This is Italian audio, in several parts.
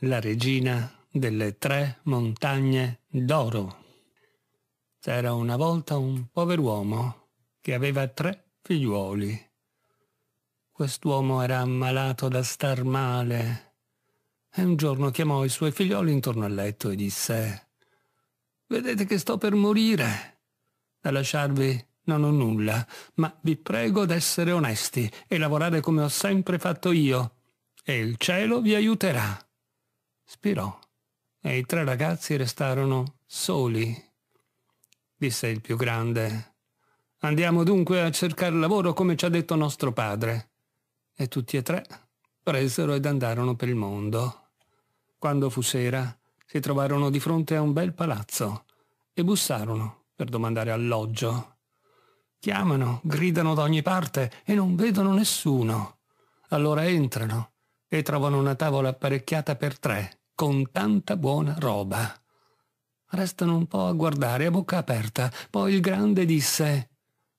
la regina delle tre montagne d'oro. C'era una volta un pover'uomo che aveva tre figliuoli. Quest'uomo era ammalato da star male e un giorno chiamò i suoi figlioli intorno al letto e disse «Vedete che sto per morire. Da lasciarvi non ho nulla, ma vi prego d'essere onesti e lavorare come ho sempre fatto io, e il cielo vi aiuterà» spirò e i tre ragazzi restarono soli. Disse il più grande, andiamo dunque a cercare lavoro come ci ha detto nostro padre. E tutti e tre presero ed andarono per il mondo. Quando fu sera, si trovarono di fronte a un bel palazzo e bussarono per domandare alloggio. Chiamano, gridano da ogni parte e non vedono nessuno. Allora entrano e trovano una tavola apparecchiata per tre, con tanta buona roba. Restano un po' a guardare a bocca aperta, poi il grande disse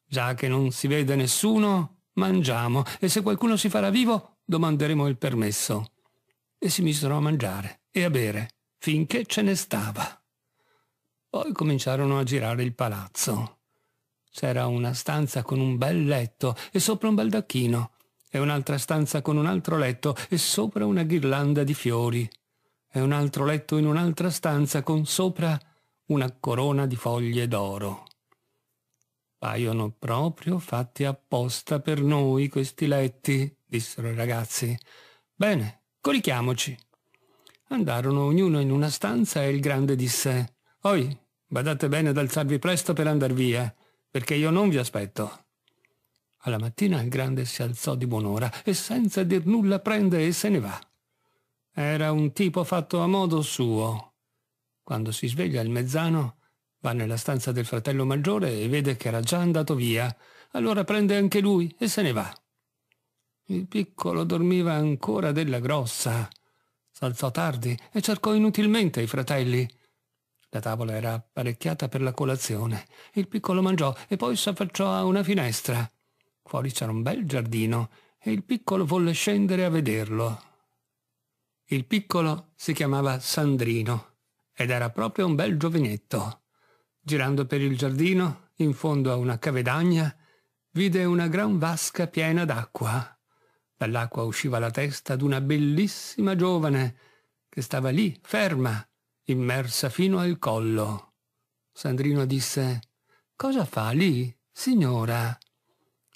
Già che non si vede nessuno, mangiamo, e se qualcuno si farà vivo, domanderemo il permesso. E si misero a mangiare e a bere, finché ce ne stava. Poi cominciarono a girare il palazzo. C'era una stanza con un bel letto e sopra un baldacchino è un'altra stanza con un altro letto e sopra una ghirlanda di fiori. È un altro letto in un'altra stanza con sopra una corona di foglie d'oro. Paiono proprio fatti apposta per noi questi letti, dissero i ragazzi. Bene, corichiamoci. Andarono ognuno in una stanza e il grande disse Oi, badate bene ad alzarvi presto per andar via, perché io non vi aspetto. Alla mattina il grande si alzò di buon'ora e senza dir nulla prende e se ne va. Era un tipo fatto a modo suo. Quando si sveglia il mezzano, va nella stanza del fratello maggiore e vede che era già andato via. Allora prende anche lui e se ne va. Il piccolo dormiva ancora della grossa. S'alzò tardi e cercò inutilmente i fratelli. La tavola era apparecchiata per la colazione. Il piccolo mangiò e poi s'affacciò a una finestra. Fuori c'era un bel giardino e il piccolo volle scendere a vederlo. Il piccolo si chiamava Sandrino ed era proprio un bel giovinetto. Girando per il giardino, in fondo a una cavedagna, vide una gran vasca piena d'acqua. Dall'acqua usciva la testa d'una bellissima giovane che stava lì, ferma, immersa fino al collo. Sandrino disse Cosa fa lì, signora?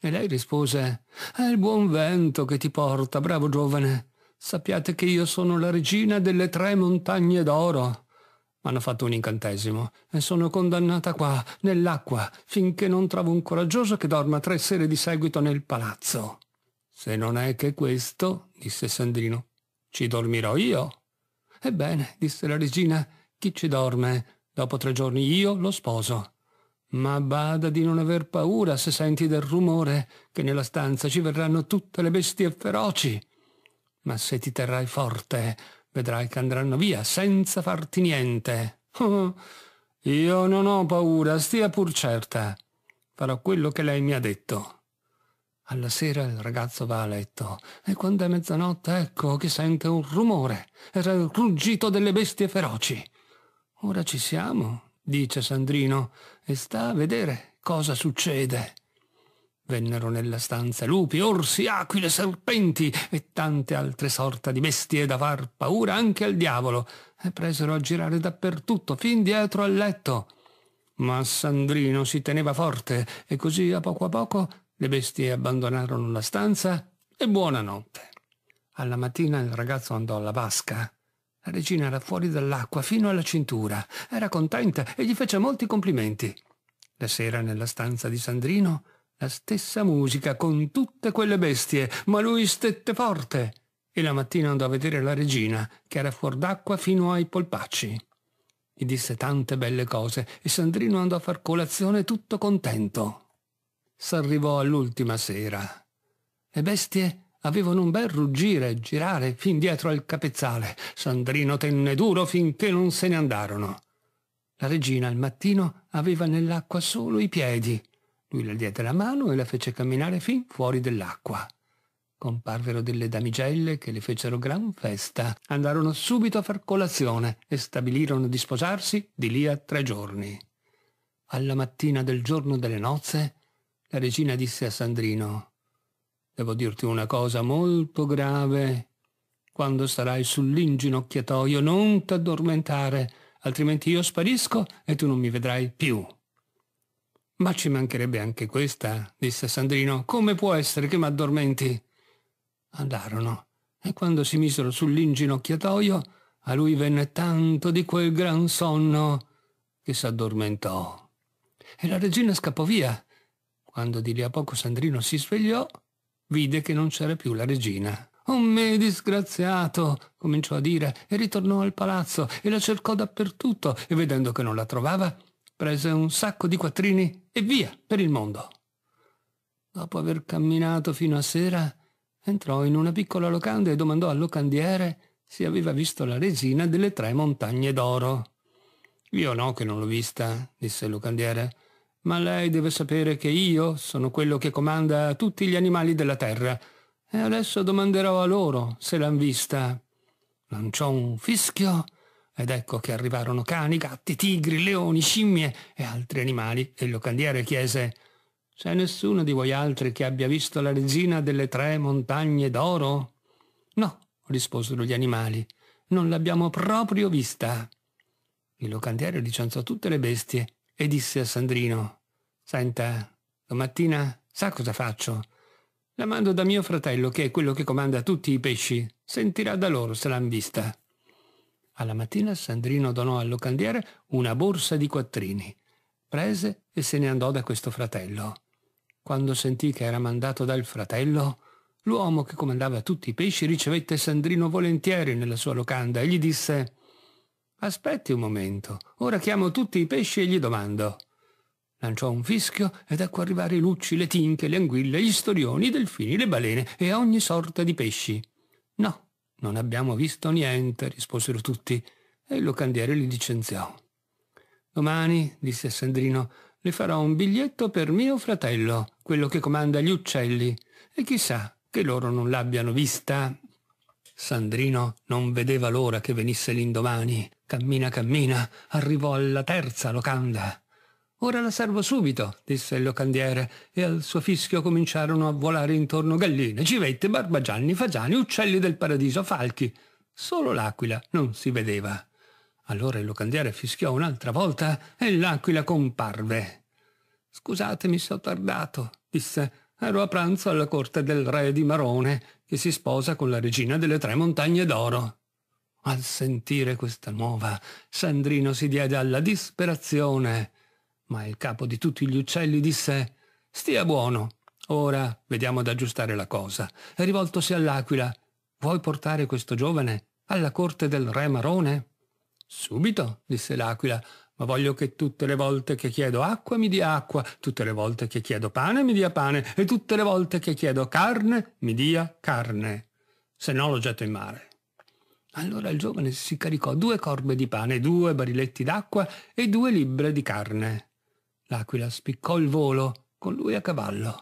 E lei rispose, è il buon vento che ti porta, bravo giovane. Sappiate che io sono la regina delle tre montagne d'oro. M'hanno fatto un incantesimo e sono condannata qua, nell'acqua, finché non trovo un coraggioso che dorma tre sere di seguito nel palazzo. Se non è che questo, disse Sandrino, ci dormirò io. Ebbene, disse la regina, chi ci dorme? Dopo tre giorni io lo sposo. Ma bada di non aver paura se senti del rumore, che nella stanza ci verranno tutte le bestie feroci. Ma se ti terrai forte, vedrai che andranno via senza farti niente. Oh, io non ho paura, stia pur certa. Farò quello che lei mi ha detto. Alla sera il ragazzo va a letto e quando è mezzanotte ecco che sente un rumore. Era il ruggito delle bestie feroci. Ora ci siamo, dice Sandrino, e sta a vedere cosa succede. Vennero nella stanza lupi, orsi, aquile, serpenti e tante altre sorta di bestie da far paura anche al diavolo, e presero a girare dappertutto, fin dietro al letto. Ma Sandrino si teneva forte e così a poco a poco le bestie abbandonarono la stanza e buonanotte. Alla mattina il ragazzo andò alla vasca la regina era fuori dall'acqua fino alla cintura. Era contenta e gli fece molti complimenti. La sera nella stanza di Sandrino la stessa musica con tutte quelle bestie, ma lui stette forte. E la mattina andò a vedere la regina, che era fuor d'acqua fino ai polpacci. Gli disse tante belle cose e Sandrino andò a far colazione tutto contento. S'arrivò all'ultima sera. Le bestie avevano un bel ruggire, e girare fin dietro al capezzale. Sandrino tenne duro finché non se ne andarono. La regina al mattino aveva nell'acqua solo i piedi. Lui le diede la mano e la fece camminare fin fuori dell'acqua. Comparvero delle damigelle che le fecero gran festa. Andarono subito a far colazione e stabilirono di sposarsi di lì a tre giorni. Alla mattina del giorno delle nozze, la regina disse a Sandrino Devo dirti una cosa molto grave. Quando sarai sull'inginocchiatoio non t'addormentare, altrimenti io sparisco e tu non mi vedrai più. Ma ci mancherebbe anche questa, disse Sandrino. Come può essere che mi addormenti? Andarono, e quando si misero sull'inginocchiatoio, a lui venne tanto di quel gran sonno che s'addormentò. E la regina scappò via. Quando di lì a poco Sandrino si svegliò, vide che non c'era più la regina. Oh me disgraziato, cominciò a dire, e ritornò al palazzo e la cercò dappertutto e vedendo che non la trovava, prese un sacco di quattrini e via per il mondo. Dopo aver camminato fino a sera, entrò in una piccola locanda e domandò al locandiere se aveva visto la regina delle tre montagne d'oro. Io no che non l'ho vista, disse il locandiere ma lei deve sapere che io sono quello che comanda tutti gli animali della terra e adesso domanderò a loro se l'han vista. Lanciò un fischio ed ecco che arrivarono cani, gatti, tigri, leoni, scimmie e altri animali e il locandiere chiese «C'è nessuno di voi altri che abbia visto la regina delle tre montagne d'oro?» «No», risposero gli animali, «non l'abbiamo proprio vista». Il locandiere licenziò tutte le bestie e disse a Sandrino, Senta, domattina sa cosa faccio? La mando da mio fratello, che è quello che comanda tutti i pesci. Sentirà da loro se l'han vista. Alla mattina Sandrino donò al locandiere una borsa di quattrini. Prese e se ne andò da questo fratello. Quando sentì che era mandato dal fratello, l'uomo che comandava tutti i pesci ricevette Sandrino volentieri nella sua locanda e gli disse Aspetti un momento, ora chiamo tutti i pesci e gli domando. Lanciò un fischio ed ecco arrivare i lucci, le tinche, le anguille, gli storioni, i delfini, le balene e ogni sorta di pesci. No, non abbiamo visto niente, risposero tutti, e il locandiere li licenziò. Domani, disse a Sandrino, le farò un biglietto per mio fratello, quello che comanda gli uccelli, e chissà che loro non l'abbiano vista. Sandrino non vedeva l'ora che venisse l'indomani. Cammina, cammina, arrivò alla terza locanda. Ora la servo subito, disse il locandiere, e al suo fischio cominciarono a volare intorno galline, civette, barbagianni, fagiani, uccelli del paradiso, falchi. Solo l'aquila non si vedeva. Allora il locandiere fischiò un'altra volta e l'aquila comparve. Scusatemi se ho tardato, disse. Ero a pranzo alla corte del re di Marone, che si sposa con la regina delle tre montagne d'oro. Al sentire questa nuova, Sandrino si diede alla disperazione, ma il capo di tutti gli uccelli disse Stia buono, ora vediamo ad aggiustare la cosa. E rivoltosi all'aquila, vuoi portare questo giovane alla corte del re Marone? Subito, disse l'aquila, ma voglio che tutte le volte che chiedo acqua mi dia acqua, tutte le volte che chiedo pane mi dia pane e tutte le volte che chiedo carne mi dia carne, se no lo getto in mare. Allora il giovane si caricò due corbe di pane, due bariletti d'acqua e due libbre di carne. L'aquila spiccò il volo, con lui a cavallo.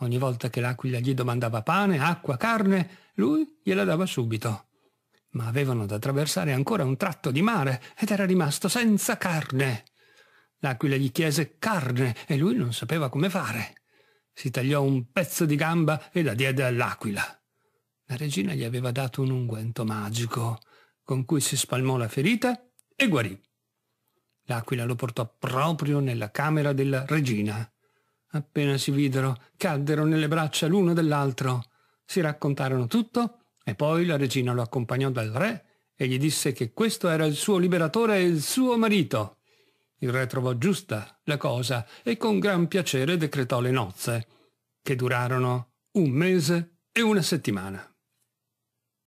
Ogni volta che l'aquila gli domandava pane, acqua, carne, lui gliela dava subito. Ma avevano da attraversare ancora un tratto di mare ed era rimasto senza carne. L'aquila gli chiese carne e lui non sapeva come fare. Si tagliò un pezzo di gamba e la diede all'aquila. La regina gli aveva dato un unguento magico, con cui si spalmò la ferita e guarì. L'aquila lo portò proprio nella camera della regina. Appena si videro, caddero nelle braccia l'uno dell'altro. Si raccontarono tutto e poi la regina lo accompagnò dal re e gli disse che questo era il suo liberatore e il suo marito. Il re trovò giusta la cosa e con gran piacere decretò le nozze, che durarono un mese e una settimana.